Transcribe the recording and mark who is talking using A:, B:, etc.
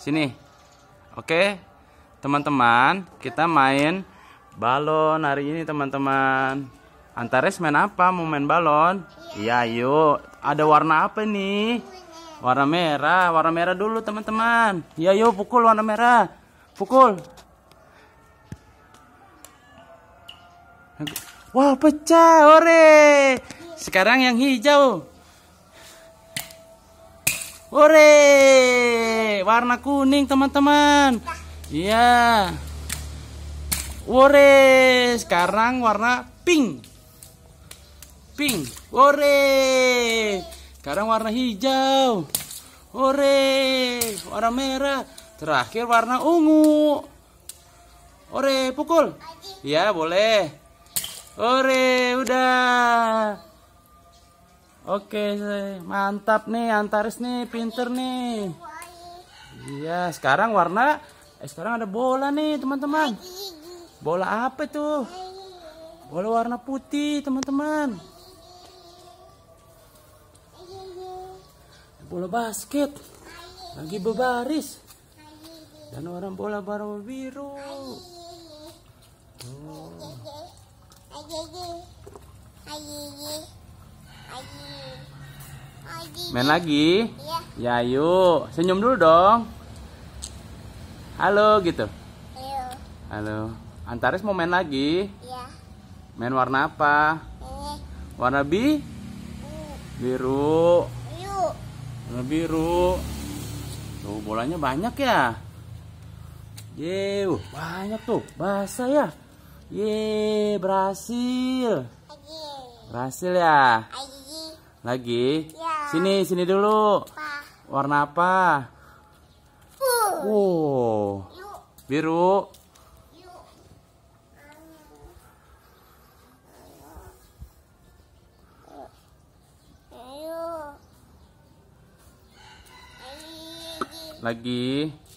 A: Sini. Oke. Teman-teman, kita main balon hari ini, teman-teman. Antares main apa? Mau main balon? Iya, ya, yuk. Ada warna apa nih? Warna merah. Warna merah dulu, teman-teman. Ya, yuk pukul warna merah. Pukul. Wah, pecah. Ore. Sekarang yang hijau ore warna kuning teman-teman. Iya. ore sekarang warna pink. Pink. ore Sekarang warna hijau. ore warna merah. Terakhir warna ungu. ore pukul. Iya, boleh. ore udah. Oke, mantap nih antaris nih, pinter nih. Iya, sekarang warna eh sekarang ada bola nih, teman-teman. Bola apa tuh? Bola warna putih, teman-teman. Bola basket. Lagi berbaris. Dan orang bola baru biru. Oh. Main lagi? Iya. Ya, yuk. Senyum dulu dong. Halo gitu. Halo. Antares mau main lagi? Iya. Main warna apa? Ini. Warna bi? Biru. Biru. Warna biru. Tuh, bolanya banyak ya. Yew, banyak tuh. Bahasa ya. Ye, berhasil. Berhasil ya. Lagi? Ya. Sini, sini dulu. Apa? Warna apa? Uh. Oh. Biru. Lagi.